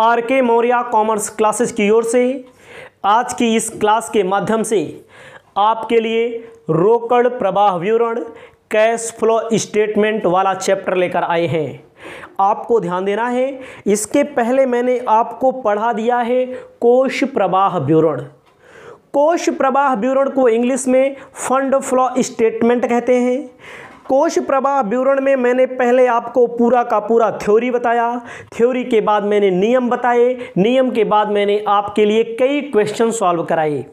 are के Maurya commerce classes की ओर से आज की इस क्लास के माध्यम से आपके लिए रोकड़ प्रवाह विवरण कैश फ्लो स्टेटमेंट वाला चैप्टर लेकर आए हैं आपको ध्यान देना है इसके पहले मैंने आपको पढ़ा दिया है कोश प्रवाह विवरण कोश प्रवाह विवरण को इंग्लिश में फंड फ्लो स्टेटमेंट कहते हैं कोश प्रवाह विवरण में मैंने पहले आपको पूरा का पूरा थ्योरी बताया थ्योरी के बाद मैंने नियम बताए नियम के बाद मैंने आपके लिए कई क्वेश्चन सॉल्व कराए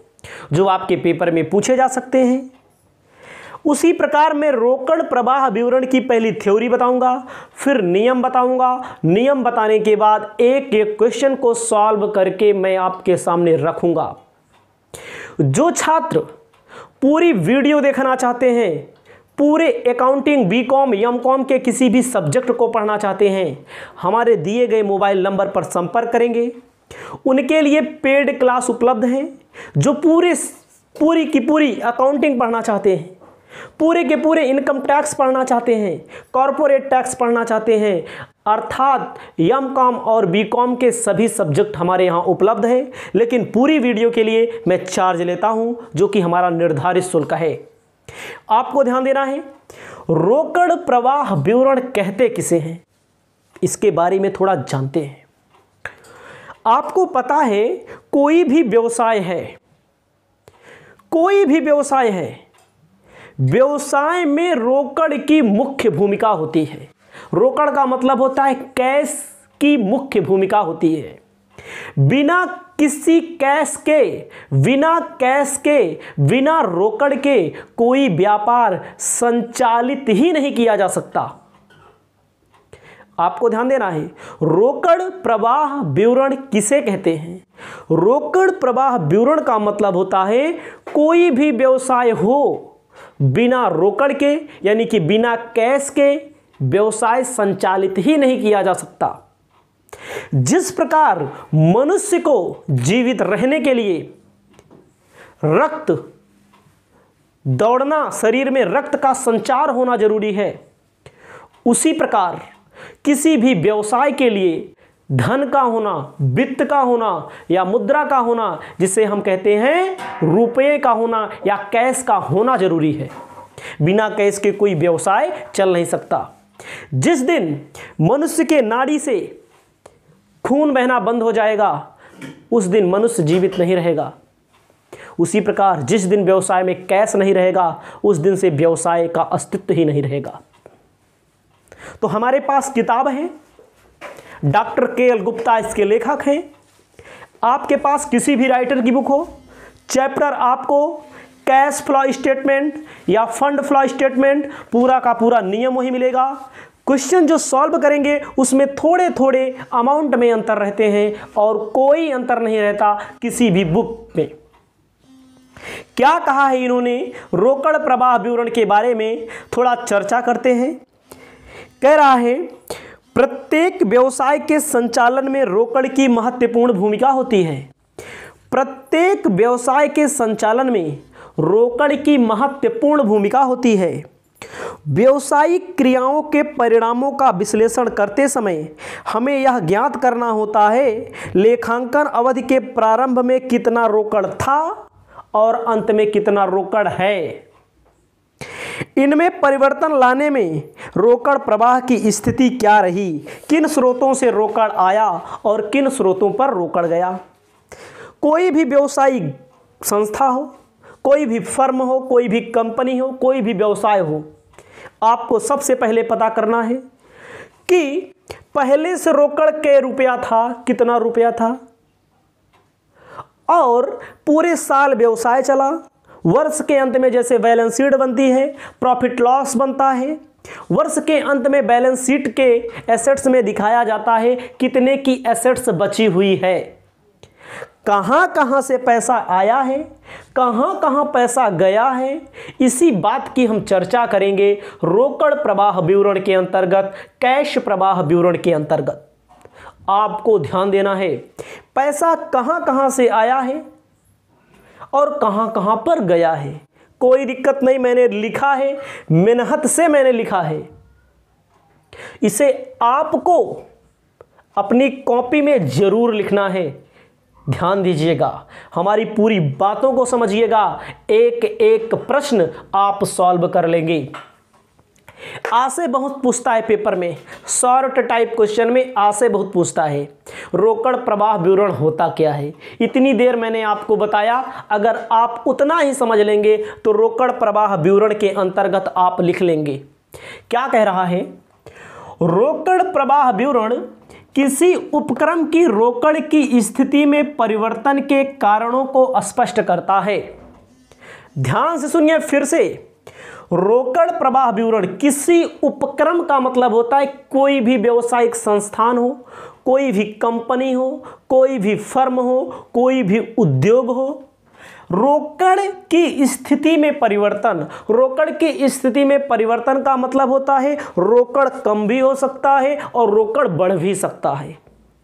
जो आपके पेपर में पूछे जा सकते हैं उसी प्रकार मैं रोकड़ प्रवाह विवरण की पहली थ्योरी बताऊंगा फिर नियम बताऊंगा नियम बताने के बाद एक एक क्वेश्चन को सॉल्व करके मैं आपके सामने रखूंगा जो छात्र पूरी वीडियो देखना चाहते हैं पूरे accounting B com M com के किसी भी सब्जेक्ट को पढ़ना चाहते हैं हमारे दिए गए मोबाइल नंबर पर संपर्क करेंगे उनके लिए पेड क्लास उपलब्ध हैं जो पूरे पूरी की पूरी अकाउंटिंग पढ़ना चाहते हैं पूरे के पूरे इनकम टैक्स पढ़ना चाहते हैं कॉरपोरेट टैक्स पढ़ना चाहते हैं अर्थात यम कॉम और बी कॉम के सभी सब्जेक्ट हमारे यहाँ उपलब्ध हैं लेकिन पूरी वीडियो के लिए मैं चार्ज लेता हूँ जो कि हमारा निर्धारित शुल्क है आपको ध्यान देना है रोकड़ प्रवाह विवरण कहते किसे हैं इसके बारे में थोड़ा जानते हैं आपको पता है कोई भी व्यवसाय है कोई भी व्यवसाय है व्यवसाय में रोकड़ की मुख्य भूमिका होती है रोकड़ का मतलब होता है कैश की मुख्य भूमिका होती है बिना किसी कैश के बिना कैश के बिना रोकड़ के कोई व्यापार संचालित ही नहीं किया जा सकता आपको ध्यान देना है रोकड़ प्रवाह विवरण किसे कहते हैं रोकड़ प्रवाह विवरण का मतलब होता है कोई भी व्यवसाय हो बिना रोकड़ के यानी कि बिना कैश के व्यवसाय संचालित ही नहीं किया जा सकता जिस प्रकार मनुष्य को जीवित रहने के लिए रक्त दौड़ना शरीर में रक्त का संचार होना जरूरी है उसी प्रकार किसी भी व्यवसाय के लिए धन का होना वित्त का होना या मुद्रा का होना जिसे हम कहते हैं रुपये का होना या कैश का होना जरूरी है बिना कैश के कोई व्यवसाय चल नहीं सकता जिस दिन मनुष्य के नाड़ी से खून बहना बंद हो जाएगा उस दिन मनुष्य जीवित नहीं रहेगा उसी प्रकार जिस दिन व्यवसाय में कैश नहीं रहेगा उस दिन से व्यवसाय का अस्तित्व ही नहीं रहेगा तो हमारे पास किताब है डॉक्टर के एल गुप्ता इसके लेखक हैं आपके पास किसी भी राइटर की बुक हो चैप्टर आपको कैश फ्लो स्टेटमेंट या फंड फ्लो स्टेटमेंट पूरा का पूरा नियम वही मिलेगा क्वेश्चन जो सॉल्व करेंगे उसमें थोड़े थोड़े अमाउंट में अंतर रहते हैं और कोई अंतर नहीं रहता किसी भी बुक में क्या कहा है इन्होंने रोकड़ प्रवाह विवरण के बारे में थोड़ा चर्चा करते हैं कह रहा है प्रत्येक व्यवसाय के संचालन में रोकड़ की महत्वपूर्ण भूमिका होती है प्रत्येक व्यवसाय के संचालन में रोकड़ की महत्वपूर्ण भूमिका होती है व्यवसायिक क्रियाओं के परिणामों का विश्लेषण करते समय हमें यह ज्ञात करना होता है लेखांकन अवधि के प्रारंभ में कितना रोकड़ था और अंत में कितना रोकड़ है इनमें परिवर्तन लाने में रोकड़ प्रवाह की स्थिति क्या रही किन स्रोतों से रोकड़ आया और किन स्रोतों पर रोकड़ गया कोई भी व्यवसायिक संस्था हो कोई भी फर्म हो कोई भी कंपनी हो कोई भी व्यवसाय हो आपको सबसे पहले पता करना है कि पहले से रोकड़ के रुपया था कितना रुपया था और पूरे साल व्यवसाय चला वर्ष के अंत में जैसे बैलेंस शीट बनती है प्रॉफिट लॉस बनता है वर्ष के अंत में बैलेंस शीट के एसेट्स में दिखाया जाता है कितने की एसेट्स बची हुई है कहां कहां से पैसा आया है कहाँ कहां पैसा गया है इसी बात की हम चर्चा करेंगे रोकड़ प्रवाह विवरण के अंतर्गत कैश प्रवाह विवरण के अंतर्गत आपको ध्यान देना है पैसा कहां कहां से आया है और कहां कहां पर गया है कोई दिक्कत नहीं मैंने लिखा है मेहनत से मैंने लिखा है इसे आपको अपनी कॉपी में ज़रूर लिखना है ध्यान दीजिएगा हमारी पूरी बातों को समझिएगा एक एक प्रश्न आप सॉल्व कर लेंगे आसे बहुत पूछता है पेपर में शॉर्ट टाइप क्वेश्चन में आसे बहुत पूछता है रोकड़ प्रवाह विवरण होता क्या है इतनी देर मैंने आपको बताया अगर आप उतना ही समझ लेंगे तो रोकड़ प्रवाह विवरण के अंतर्गत आप लिख लेंगे क्या कह रहा है रोकड़ प्रवाह विवरण किसी उपक्रम की रोकड़ की स्थिति में परिवर्तन के कारणों को स्पष्ट करता है ध्यान से सुनिए फिर से रोकड़ प्रवाह विवरण किसी उपक्रम का मतलब होता है कोई भी व्यवसायिक संस्थान हो कोई भी कंपनी हो कोई भी फर्म हो कोई भी उद्योग हो रोकड़ की स्थिति में परिवर्तन रोकड़ की स्थिति में परिवर्तन का मतलब होता है रोकड़ कम भी हो सकता है और रोकड़ बढ़ भी सकता है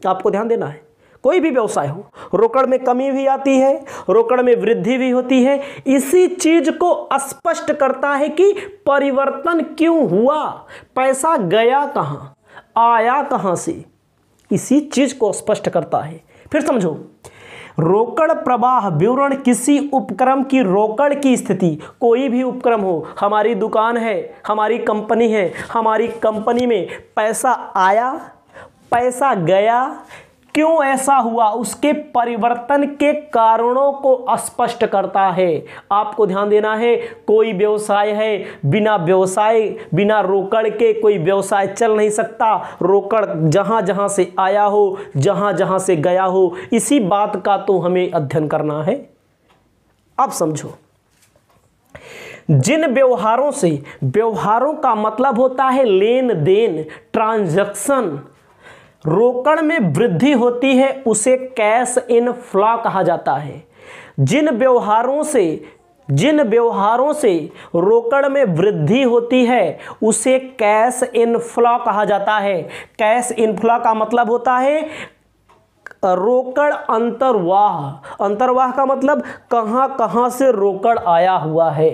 आपको ध्यान देना है कोई भी व्यवसाय हो रोकड़ में कमी भी आती है रोकड़ में वृद्धि भी होती है इसी चीज को स्पष्ट करता है कि परिवर्तन क्यों हुआ पैसा गया कहाँ आया कहाँ से इसी चीज को स्पष्ट करता है फिर समझो रोकड़ प्रवाह विवरण किसी उपक्रम की रोकड़ की स्थिति कोई भी उपक्रम हो हमारी दुकान है हमारी कंपनी है हमारी कंपनी में पैसा आया पैसा गया क्यों ऐसा हुआ उसके परिवर्तन के कारणों को स्पष्ट करता है आपको ध्यान देना है कोई व्यवसाय है बिना व्यवसाय बिना रोकड़ के कोई व्यवसाय चल नहीं सकता रोकड़ जहाँ जहाँ से आया हो जहाँ जहाँ से गया हो इसी बात का तो हमें अध्ययन करना है आप समझो जिन व्यवहारों से व्यवहारों का मतलब होता है लेन देन ट्रांजैक्शन रोकड़ में वृद्धि होती है उसे कैश इन फ्ला कहा जाता है जिन व्यवहारों से जिन व्यवहारों से रोकड़ में वृद्धि होती है उसे कैश इन फ्लॉ कहा जाता है कैश इन फ्लॉ का मतलब होता है रोकड़ अंतर्वाह अंतर्वाह का मतलब कहाँ कहाँ से रोकड़ आया हुआ है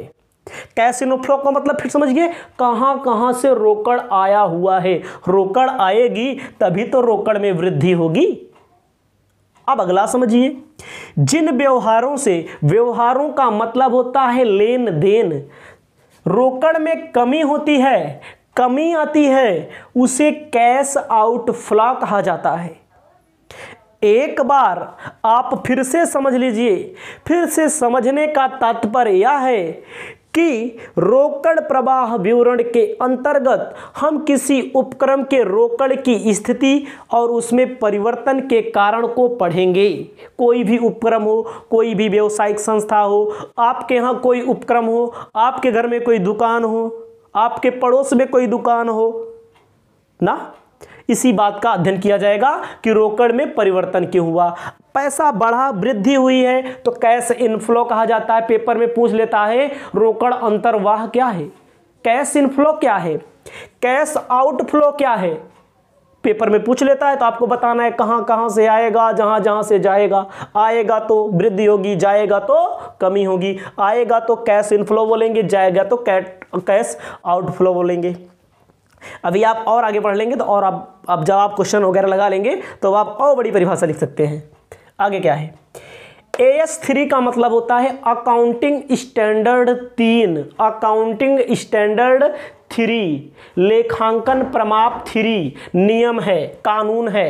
कैसिनोफ्लो का मतलब फिर समझिए कहां कहां से रोकड़ आया हुआ है रोकड़ आएगी तभी तो रोकड़ में वृद्धि होगी अब अगला समझिए जिन व्यवहारों से व्यवहारों का मतलब होता है लेन देन रोकड़ में कमी होती है कमी आती है उसे कैश आउट फ्ला कहा जाता है एक बार आप फिर से समझ लीजिए फिर से समझने का तात्पर्य यह है कि रोकड़ प्रवाह विवरण के अंतर्गत हम किसी उपक्रम के रोकड़ की स्थिति और उसमें परिवर्तन के कारण को पढ़ेंगे कोई भी उपक्रम हो कोई भी व्यवसायिक संस्था हो आपके यहाँ कोई उपक्रम हो आपके घर में कोई दुकान हो आपके पड़ोस में कोई दुकान हो ना इसी बात का अध्ययन किया जाएगा कि रोकड़ में परिवर्तन क्यों हुआ पैसा बढ़ा वृद्धि हुई है तो कैश इनफ्लो कहा जाता है पेपर में पूछ लेता है रोकड़ अंतर्वाह क्या है कैश इनफ्लो क्या है कैश आउटफ्लो क्या है पेपर में पूछ लेता है तो आपको बताना है कहां कहां से आएगा जहां जहां से जाएगा आएगा तो वृद्धि होगी जाएगा तो कमी होगी आएगा तो कैश इनफ्लो बोलेंगे जाएगा तो कैश आउटफ्लो बोलेंगे अभी आप और आगे पढ़ लेंगे तो और आप अब जब आप क्वेश्चन वगैरह लगा लेंगे तो आप और बड़ी परिभाषा लिख सकते हैं आगे क्या है ए एस थ्री का मतलब होता है अकाउंटिंग स्टैंडर्ड तीन अकाउंटिंग स्टैंडर्ड थ्री लेखांकन प्रमाप थ्री नियम है कानून है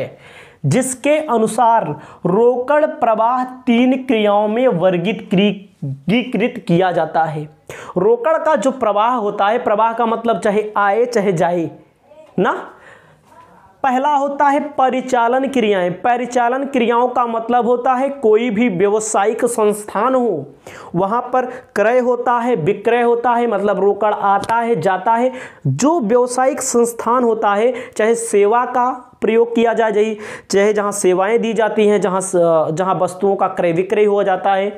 जिसके अनुसार रोकड़ प्रवाह तीन क्रियाओं में वर्गीकृत किया जाता है रोकड़ का जो प्रवाह होता है प्रवाह का मतलब चाहे आए चाहे जाए ना पहला होता है परिचालन क्रियाएं परिचालन क्रियाओं का मतलब होता है कोई भी व्यवसायिक संस्थान हो वहां पर क्रय होता है विक्रय होता है मतलब रोकड़ आता है जाता है जो व्यवसायिक संस्थान होता है चाहे सेवा का प्रयोग किया जाए जाए चाहे जहाँ सेवाएं दी जाती हैं जहाँ जहाँ वस्तुओं का क्रय विक्रय हो जाता है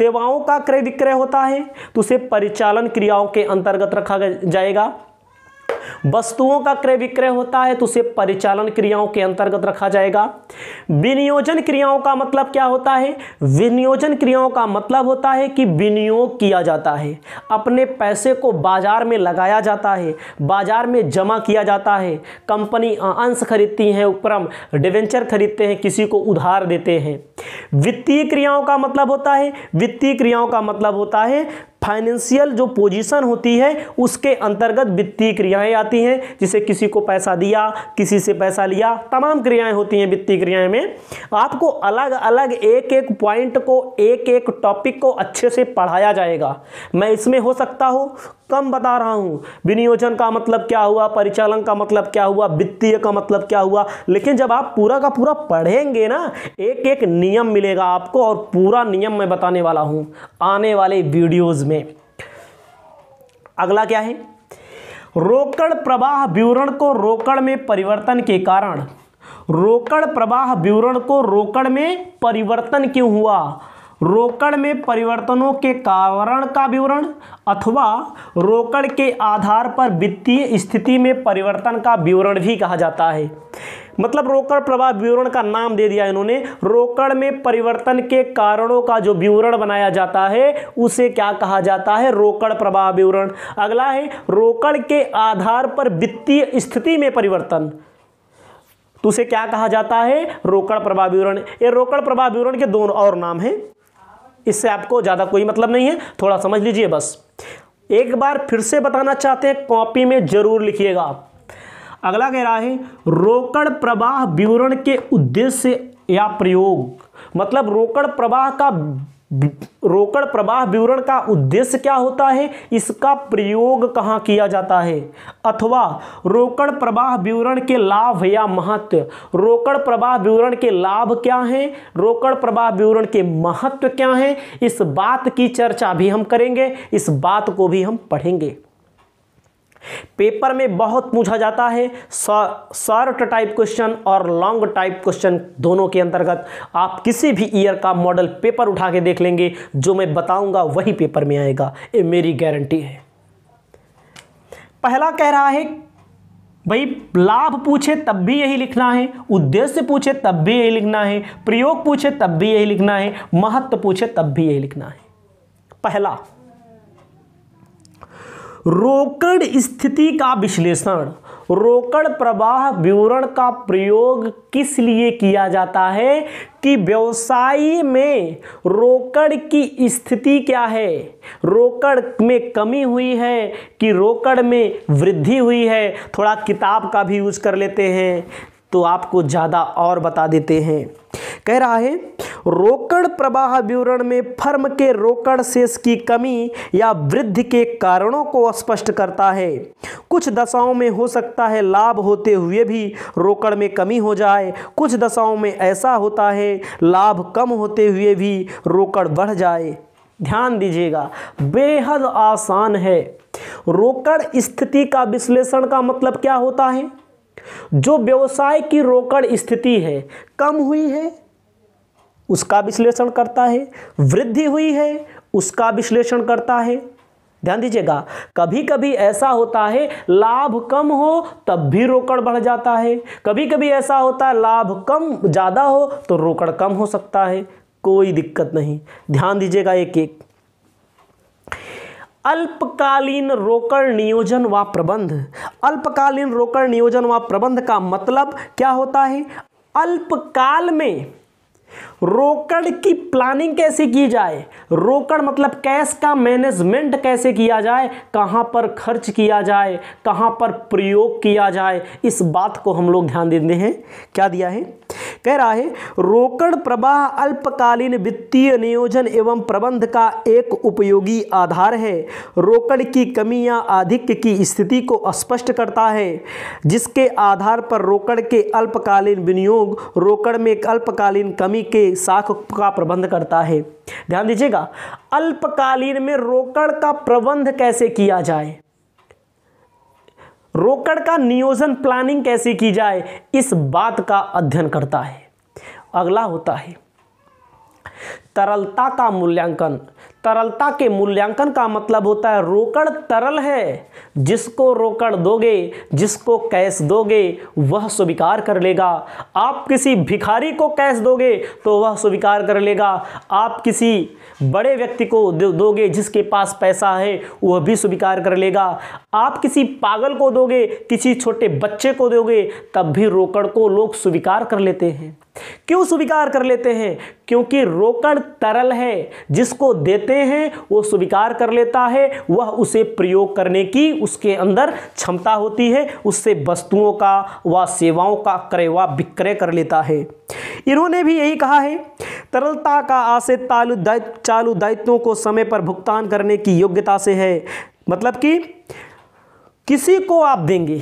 सेवाओं का क्रय विक्रय होता है तो उसे परिचालन क्रियाओं के अंतर्गत रखा जाएगा वस्तुओं का क्रय विक्रय होता है तो उसे परिचालन क्रियाओं के अंतर्गत रखा जाएगा विनियोजन क्रियाओं का मतलब क्या होता है विनियोजन क्रियाओं का मतलब होता है कि विनियोग किया जाता है अपने पैसे को बाजार में लगाया जाता है बाजार में जमा किया जाता है कंपनी अंश खरीदती है उपरम डिवेंचर खरीदते हैं किसी को उधार देते हैं वित्तीय क्रियाओं का मतलब होता है वित्तीय क्रियाओं का मतलब होता है फाइनेंशियल जो पोजीशन होती है उसके अंतर्गत वित्तीय क्रियाएं आती हैं जिसे किसी को पैसा दिया किसी से पैसा लिया तमाम क्रियाएं होती हैं वित्तीय क्रियाएं में आपको अलग अलग एक एक पॉइंट को एक एक टॉपिक को अच्छे से पढ़ाया जाएगा मैं इसमें हो सकता हूँ कम बता रहा हूं विनियोजन का मतलब क्या हुआ परिचालन का मतलब क्या हुआ वित्तीय का मतलब क्या हुआ लेकिन जब आप पूरा का पूरा पढ़ेंगे ना एक एक नियम मिलेगा आपको और पूरा नियम मैं बताने वाला हूं आने वाले वीडियोज़ में अगला क्या है रोकड़ प्रवाह विवरण को रोकड़ में परिवर्तन के कारण रोकड़ प्रवाह विवरण को रोकड़ में परिवर्तन क्यों हुआ रोकड़ में परिवर्तनों के कारण का विवरण अथवा रोकड़ के आधार पर वित्तीय स्थिति में परिवर्तन का विवरण भी कहा जाता है मतलब रोकड़ प्रवाह विवरण का नाम दे दिया इन्होंने रोकड़ में परिवर्तन के कारणों का जो विवरण बनाया जाता है उसे क्या कहा जाता है रोकड़ प्रवाह विवरण अगला है रोकड़ के आधार पर वित्तीय स्थिति में परिवर्तन तो उसे क्या कहा जाता है रोकड़ प्रभाव विवरण ये रोकड़ प्रभाव विवरण के दोनों और नाम हैं इससे आपको ज़्यादा कोई मतलब नहीं है थोड़ा समझ लीजिए बस एक बार फिर से बताना चाहते हैं कॉपी में जरूर लिखिएगा अगला कह रहा है रोकड़ प्रवाह विवरण के उद्देश्य या प्रयोग मतलब रोकड़ प्रवाह का रोकड़ प्रवाह विवरण का उद्देश्य क्या होता है इसका प्रयोग कहाँ किया जाता है अथवा रोकड़ प्रवाह विवरण के लाभ या महत्व रोकड़ प्रवाह विवरण के लाभ क्या हैं रोकड़ प्रवाह विवरण के महत्व क्या हैं इस बात की चर्चा भी हम करेंगे इस बात को भी हम पढ़ेंगे पेपर में बहुत पूछा जाता है शॉर्ट टाइप क्वेश्चन और लॉन्ग टाइप क्वेश्चन दोनों के अंतर्गत आप किसी भी ईयर का मॉडल पेपर उठा के देख लेंगे जो मैं बताऊंगा वही पेपर में आएगा ये मेरी गारंटी है पहला कह रहा है भाई लाभ पूछे तब भी यही लिखना है उद्देश्य पूछे तब भी यही लिखना है प्रयोग पूछे तब भी यही लिखना है महत्व पूछे तब भी यही लिखना है पहला रोकड़ स्थिति का विश्लेषण रोकड़ प्रवाह विवरण का प्रयोग किस लिए किया जाता है कि व्यवसाय में रोकड़ की स्थिति क्या है रोकड़ में कमी हुई है कि रोकड़ में वृद्धि हुई है थोड़ा किताब का भी यूज कर लेते हैं तो आपको ज़्यादा और बता देते हैं कह रहा है रोकड़ प्रवाह विवरण में फर्म के रोकड़ शेष की कमी या वृद्धि के कारणों को स्पष्ट करता है कुछ दशाओं में हो सकता है लाभ होते हुए भी रोकड़ में कमी हो जाए कुछ दशाओं में ऐसा होता है लाभ कम होते हुए भी रोकड़ बढ़ जाए ध्यान दीजिएगा बेहद आसान है रोकड़ स्थिति का विश्लेषण का मतलब क्या होता है जो व्यवसाय की रोकड़ स्थिति है कम हुई है उसका विश्लेषण करता है वृद्धि हुई है उसका विश्लेषण करता है ध्यान दीजिएगा कभी कभी ऐसा होता है लाभ कम हो तब भी रोकड़ बढ़ जाता है कभी कभी ऐसा होता है लाभ कम ज़्यादा हो तो रोकड़ कम हो सकता है कोई दिक्कत नहीं ध्यान दीजिएगा एक एक अल्पकालीन रोकड़ नियोजन व प्रबंध अल्पकालीन रोकड़ नियोजन व प्रबंध का मतलब क्या होता है अल्पकाल में रोकड़ की प्लानिंग कैसे की जाए रोकड़ मतलब कैश का मैनेजमेंट कैसे किया जाए कहाँ पर खर्च किया जाए कहाँ पर प्रयोग किया जाए इस बात को हम लोग ध्यान देते हैं क्या दिया है कह रहा है रोकड़ प्रवाह अल्पकालीन वित्तीय नियोजन एवं प्रबंध का एक उपयोगी आधार है रोकड़ की कमी या अधिक की स्थिति को स्पष्ट करता है जिसके आधार पर रोकड़ के अल्पकालीन विनियोग रोकड़ में अल्पकालीन कमी के साख का प्रबंध करता है ध्यान दीजिएगा अल्पकालीन में रोकड़ का प्रबंध कैसे किया जाए रोकड़ का नियोजन प्लानिंग कैसे की जाए इस बात का अध्ययन करता है अगला होता है तरलता का मूल्यांकन तरलता के मूल्यांकन का मतलब होता है रोकड़ तरल है जिसको रोकड़ दोगे जिसको कैश दोगे वह स्वीकार कर लेगा आप किसी भिखारी को कैश दोगे तो वह स्वीकार कर लेगा आप किसी बड़े व्यक्ति को दोगे जिसके पास पैसा है वह भी स्वीकार कर लेगा आप किसी पागल को दोगे किसी छोटे बच्चे को दोगे तब भी रोकड़ को लोग स्वीकार कर लेते हैं क्यों स्वीकार कर लेते हैं क्योंकि रोकड़ तरल है जिसको देते हैं वो स्वीकार कर लेता है वह उसे प्रयोग करने की उसके अंदर क्षमता होती है उससे वस्तुओं का व सेवाओं का क्रय व विक्रय कर लेता है इन्होंने भी यही कहा है तरलता का आशय तालु दायित्व चालू दायित्वों को समय पर भुगतान करने की योग्यता से है मतलब कि किसी को आप देंगे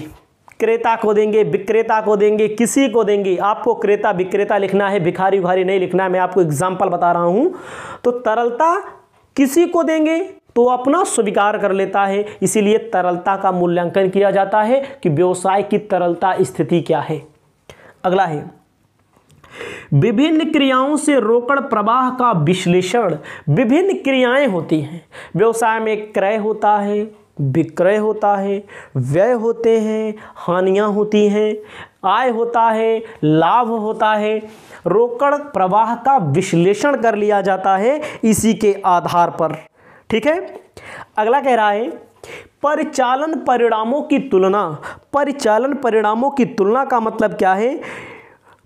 क्रेता को देंगे विक्रेता को देंगे किसी को देंगे आपको क्रेता विक्रेता लिखना है भिखारी उखारी नहीं लिखना है मैं आपको एग्जाम्पल बता रहा हूँ तो तरलता किसी को देंगे तो अपना स्वीकार कर लेता है इसीलिए तरलता का मूल्यांकन किया जाता है कि व्यवसाय की तरलता स्थिति क्या है अगला है विभिन्न क्रियाओं से रोकड़ प्रवाह का विश्लेषण विभिन्न क्रियाएं होती हैं व्यवसाय में क्रय होता है विक्रय होता है व्यय होते हैं हानियां होती हैं आय होता है लाभ होता है रोकड़ प्रवाह का विश्लेषण कर लिया जाता है इसी के आधार पर ठीक है अगला कह रहा है परिचालन परिणामों की तुलना परिचालन परिणामों की तुलना का मतलब क्या है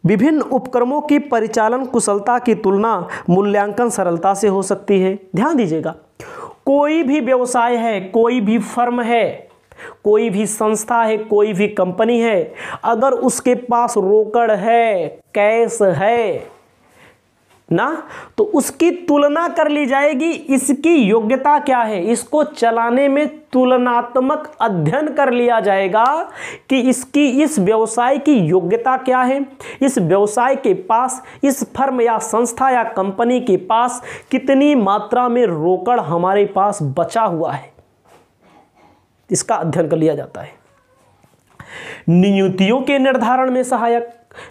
विभिन्न उपक्रमों की परिचालन कुशलता की तुलना मूल्यांकन सरलता से हो सकती है ध्यान दीजिएगा कोई भी व्यवसाय है कोई भी फर्म है कोई भी संस्था है कोई भी कंपनी है अगर उसके पास रोकड़ है कैश है ना तो उसकी तुलना कर ली जाएगी इसकी योग्यता क्या है इसको चलाने में तुलनात्मक अध्ययन कर लिया जाएगा कि इसकी इस व्यवसाय की योग्यता क्या है इस व्यवसाय के पास इस फर्म या संस्था या कंपनी के पास कितनी मात्रा में रोकड़ हमारे पास बचा हुआ है इसका अध्ययन कर लिया जाता है नियुतियों के निर्धारण में सहायक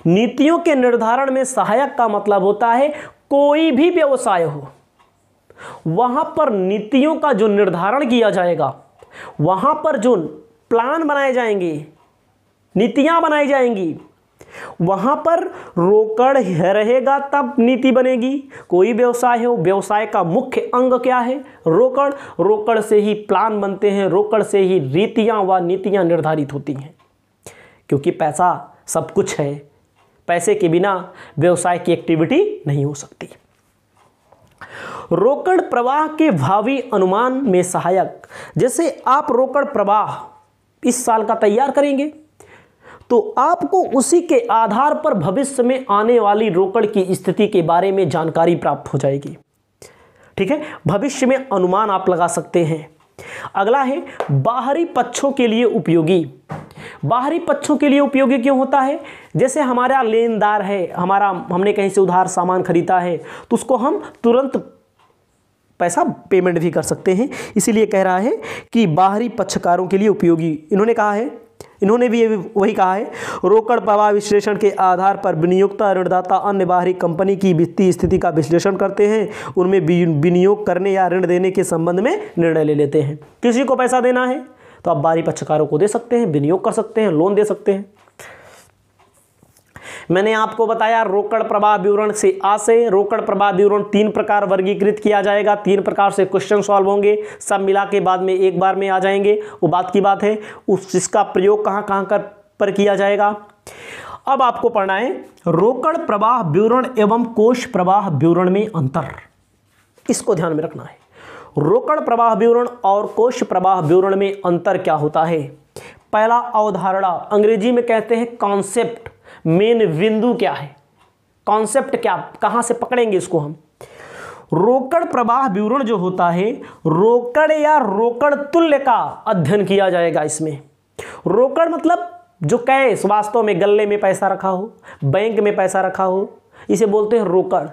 नीतियों के निर्धारण में सहायक का मतलब होता है कोई भी व्यवसाय हो वहां पर नीतियों का जो निर्धारण किया जाएगा वहां पर जो प्लान बनाए जाएंगे नीतियां बनाई जाएंगी वहां पर रोकड़ रहेगा तब नीति बनेगी कोई व्यवसाय हो व्यवसाय का मुख्य अंग क्या है रोकड़ रोकड़ से ही प्लान बनते हैं रोकड़ से ही रीतियां व नीतियां निर्धारित होती हैं क्योंकि पैसा सब कुछ है पैसे के बिना व्यवसाय की एक्टिविटी नहीं हो सकती रोकड़ प्रवाह के भावी अनुमान में सहायक जैसे आप रोकड़ प्रवाह इस साल का तैयार करेंगे तो आपको उसी के आधार पर भविष्य में आने वाली रोकड़ की स्थिति के बारे में जानकारी प्राप्त हो जाएगी ठीक है भविष्य में अनुमान आप लगा सकते हैं अगला है बाहरी पक्षों के लिए उपयोगी बाहरी पक्षों के लिए उपयोगी क्यों होता है जैसे हमारा लेनदार है हमारा हमने कहीं से उधार सामान खरीदा है तो उसको हम तुरंत पैसा पेमेंट भी कर सकते हैं इसीलिए कह रहा है कि बाहरी पक्षकारों के लिए उपयोगी इन्होंने कहा है इन्होंने भी वही कहा है रोकड़ प्रवाह विश्लेषण के आधार पर विनियोक्ता ऋणदाता अन्य बाहरी कंपनी की वित्तीय स्थिति का विश्लेषण करते हैं उनमें विनियोग करने या ऋण देने के संबंध में निर्णय ले लेते हैं किसी को पैसा देना है तो आप बारी पक्षकारों को दे सकते हैं विनियोग कर सकते हैं लोन दे सकते हैं मैंने आपको बताया रोकड़ प्रवाह विवरण से आ से रोकड़ प्रवाह विवरण तीन प्रकार वर्गीकृत किया जाएगा तीन प्रकार से क्वेश्चन सॉल्व होंगे सब मिला के बाद में एक बार में आ जाएंगे वो बात की बात है उस जिसका प्रयोग कहाँ कहाँ कर पर किया जाएगा अब आपको पढ़ना है रोकड़ प्रवाह विवरण एवं कोष प्रवाह विवरण में अंतर इसको ध्यान में रखना है रोकड़ प्रवाह विवरण और कोष प्रवाह विवरण में अंतर क्या होता है पहला अवधारणा अंग्रेजी में कहते हैं कॉन्सेप्ट मेन बिंदु क्या है कॉन्सेप्ट क्या कहां से पकड़ेंगे इसको हम रोकड़ प्रवाह विवरण जो होता है रोकड़ या रोकड़ तुल्य का अध्ययन किया जाएगा इसमें रोकड़ मतलब जो कैश वास्तव में गले में पैसा रखा हो बैंक में पैसा रखा हो इसे बोलते हैं रोकड़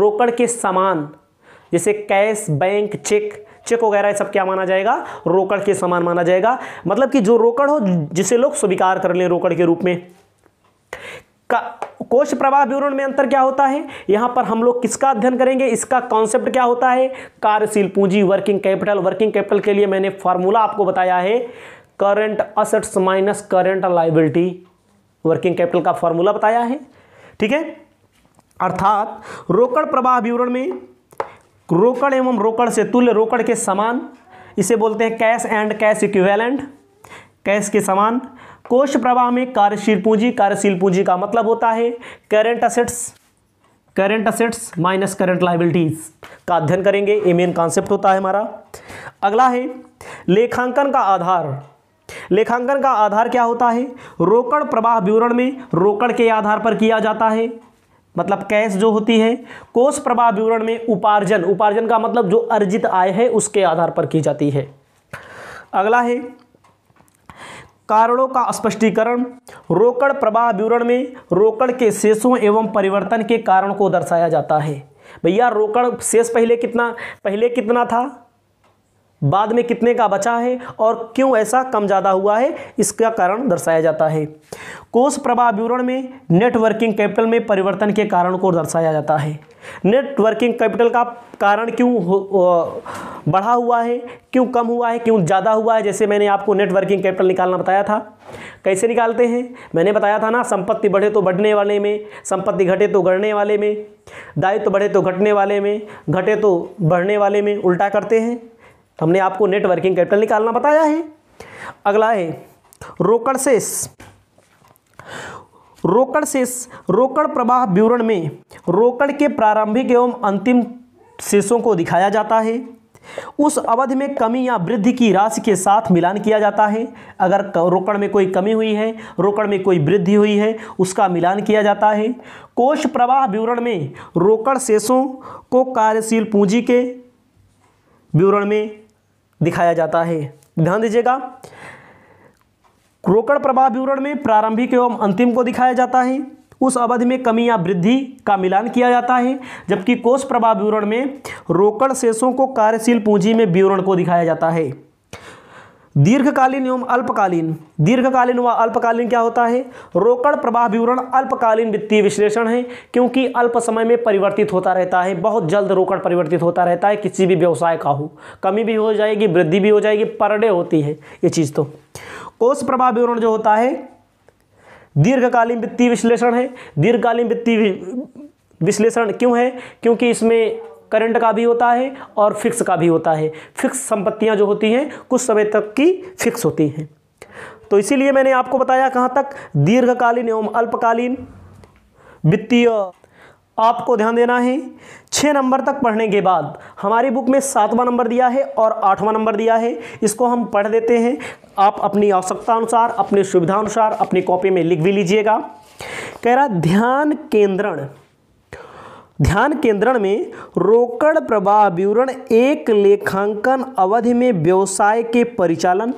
रोकड़ के समान जैसे कैश बैंक चेक चेक वगैरह सब क्या माना जाएगा रोकड़ के समान माना जाएगा मतलब कि जो रोकड़ हो जिसे लोग स्वीकार कर ले रोकड़ के रूप में का कोष प्रवाह विवरण में अंतर क्या होता है यहां पर हम लोग किसका अध्ययन करेंगे इसका कॉन्सेप्ट क्या होता है कार्यशील पूंजी वर्किंग कैपिटल वर्किंग कैपिटल के लिए मैंने फॉर्मूला आपको बताया है current assets minus current liability working capital का फॉर्मूला बताया है ठीक है अर्थात रोकड़ प्रवाह विवरण में रोकड़ एवं रोकड़ से तुल्य रोकड़ के समान इसे बोलते हैं cash and cash equivalent cash के समान कोष प्रवाह में कार्यशील पूंजी कार्यशील पूंजी का मतलब होता है current assets current assets minus current liabilities का अध्ययन करेंगे ये मेन कॉन्सेप्ट होता है हमारा अगला है लेखांकन का आधार लेखांकन का आधार क्या होता है रोकड़ प्रवाह विवरण में रोकड़ के आधार पर किया जाता है मतलब कैश जो होती है कोष प्रवाह विवरण में उपार्जन उपार्जन का मतलब जो अर्जित आय है उसके आधार पर की जाती है अगला है कारणों का स्पष्टीकरण रोकड़ प्रवाह विवरण में रोकड़ के शेषों एवं परिवर्तन के कारण को दर्शाया जाता है भैया रोकड़ शेष पहले कितना पहले कितना था बाद में कितने का बचा है और क्यों ऐसा कम ज़्यादा हुआ है इसका कारण दर्शाया जाता है कोष प्रवाह विवरण में नेटवर्किंग कैपिटल में परिवर्तन के कारण को दर्शाया जाता है नेटवर्किंग कैपिटल का कारण क्यों बढ़ा हुआ है क्यों कम हुआ है क्यों ज़्यादा हुआ है जैसे मैंने आपको नेटवर्किंग कैपिटल निकालना बताया था कैसे निकालते हैं मैंने बताया था ना संपत्ति बढ़े तो बढ़ने वाले में संपत्ति घटे तो घटने वाले में दायित्व तो बढ़े तो घटने वाले में घटे तो बढ़ने वाले में उल्टा करते हैं हमने आपको नेटवर्किंग कैपिटल निकालना बताया है अगला है रोकड़ शेष रोकड़ शेष रोकड़ प्रवाह विवरण में रोकड़ के प्रारंभिक एवं अंतिम शेषों को दिखाया जाता है उस अवधि में कमी या वृद्धि की राशि के साथ मिलान किया जाता है अगर रोकड़ में कोई कमी हुई है रोकड़ में कोई वृद्धि हुई है उसका मिलान किया जाता है कोष प्रवाह विवरण में रोकड़ शेषों को कार्यशील पूंजी के विवरण में दिखाया जाता है ध्यान दीजिएगा रोकड़ प्रभाव विवरण में प्रारंभिक एवं अंतिम को दिखाया जाता है उस अवधि में कमी या वृद्धि का मिलान किया जाता है जबकि कोष प्रभाव विवरण में रोकड़ शेषों को कार्यशील पूंजी में विवरण को दिखाया जाता है दीर्घकालीन एवं अल्पकालीन दीर्घकालीन व अल्पकालीन क्या होता है रोकड़ प्रवाह विवरण अल्पकालीन वित्तीय विश्लेषण है क्योंकि अल्प समय में परिवर्तित होता रहता है बहुत जल्द रोकड़ परिवर्तित होता रहता है किसी भी व्यवसाय का हो कमी भी हो जाएगी वृद्धि भी हो जाएगी पर डे होती है ये चीज़ तो कोष प्रवाह विवरण जो होता है दीर्घकालीन वित्तीय विश्लेषण है दीर्घकालीन वित्तीय विश्लेषण क्यों है क्योंकि इसमें करंट का भी होता है और फिक्स का भी होता है फिक्स संपत्तियां जो होती हैं कुछ समय तक की फिक्स होती हैं तो इसीलिए मैंने आपको बताया कहाँ तक दीर्घकालीन एवं अल्पकालीन वित्तीय आपको ध्यान देना है छः नंबर तक पढ़ने के बाद हमारी बुक में सातवां नंबर दिया है और आठवां नंबर दिया है इसको हम पढ़ देते हैं आप अपनी आवश्यकता अनुसार अपनी सुविधा अनुसार अपनी कॉपी में लिख भी लीजिएगा कह रहा ध्यान केंद्रण ध्यान केंद्रण में रोकड़ प्रवाह विवरण एक लेखांकन अवधि में व्यवसाय के परिचालन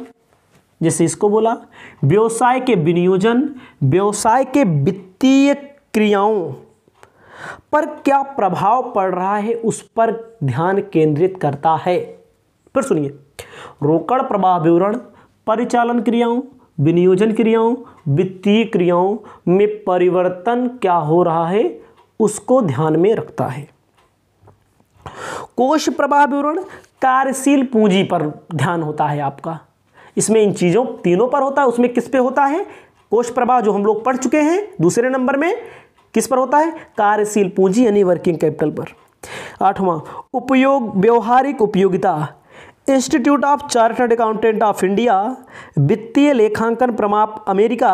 जैसे इसको बोला व्यवसाय के विनियोजन व्यवसाय के वित्तीय क्रियाओं पर क्या प्रभाव पड़ रहा है उस पर ध्यान केंद्रित करता है फिर सुनिए रोकड़ प्रवाह विवरण परिचालन क्रियाओं विनियोजन क्रियाओं वित्तीय क्रियाओं में परिवर्तन क्या हो रहा है उसको ध्यान में रखता है कोष प्रवाह विवरण कार्यशील पूंजी पर ध्यान होता है आपका इसमें इन चीज़ों तीनों पर होता है उसमें किस पे होता है कोष प्रवाह जो हम लोग पढ़ चुके हैं दूसरे नंबर में किस पर होता है कार्यशील पूंजी यानी वर्किंग कैपिटल पर आठवां उपयोग व्यवहारिक उपयोगिता institute of chartered accountant of India वित्तीय लेखांकन प्रमाप अमेरिका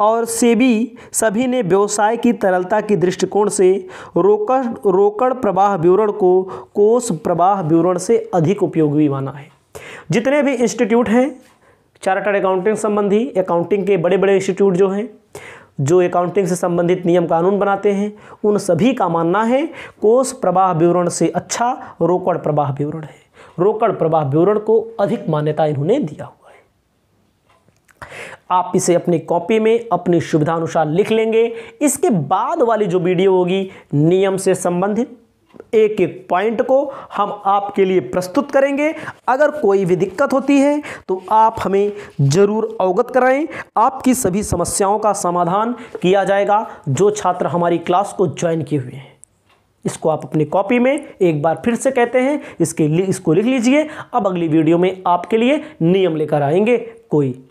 और सेबी सभी ने व्यवसाय की तरलता के दृष्टिकोण से रोकड़ रोकड़ प्रवाह विवरण को कोष प्रवाह विवरण से अधिक उपयोगी माना है जितने भी इंस्टीट्यूट हैं चार्टर्ड अकाउंटिंग संबंधी अकाउंटिंग के बड़े बड़े इंस्टीट्यूट जो हैं जो अकाउंटिंग से संबंधित नियम कानून बनाते हैं उन सभी का मानना है कोष प्रवाह विवरण से अच्छा रोकड़ प्रवाह विवरण है रोकड़ प्रवाह विवरण को अधिक मान्यता इन्होंने दिया आप इसे अपनी कॉपी में अपनी सुविधानुसार लिख लेंगे इसके बाद वाली जो वीडियो होगी नियम से संबंधित एक एक पॉइंट को हम आपके लिए प्रस्तुत करेंगे अगर कोई भी दिक्कत होती है तो आप हमें ज़रूर अवगत कराएं आपकी सभी समस्याओं का समाधान किया जाएगा जो छात्र हमारी क्लास को ज्वाइन किए हुए हैं इसको आप अपनी कॉपी में एक बार फिर से कहते हैं इसके लिए इसको लिख लीजिए अब अगली वीडियो में आपके लिए नियम लेकर आएंगे कोई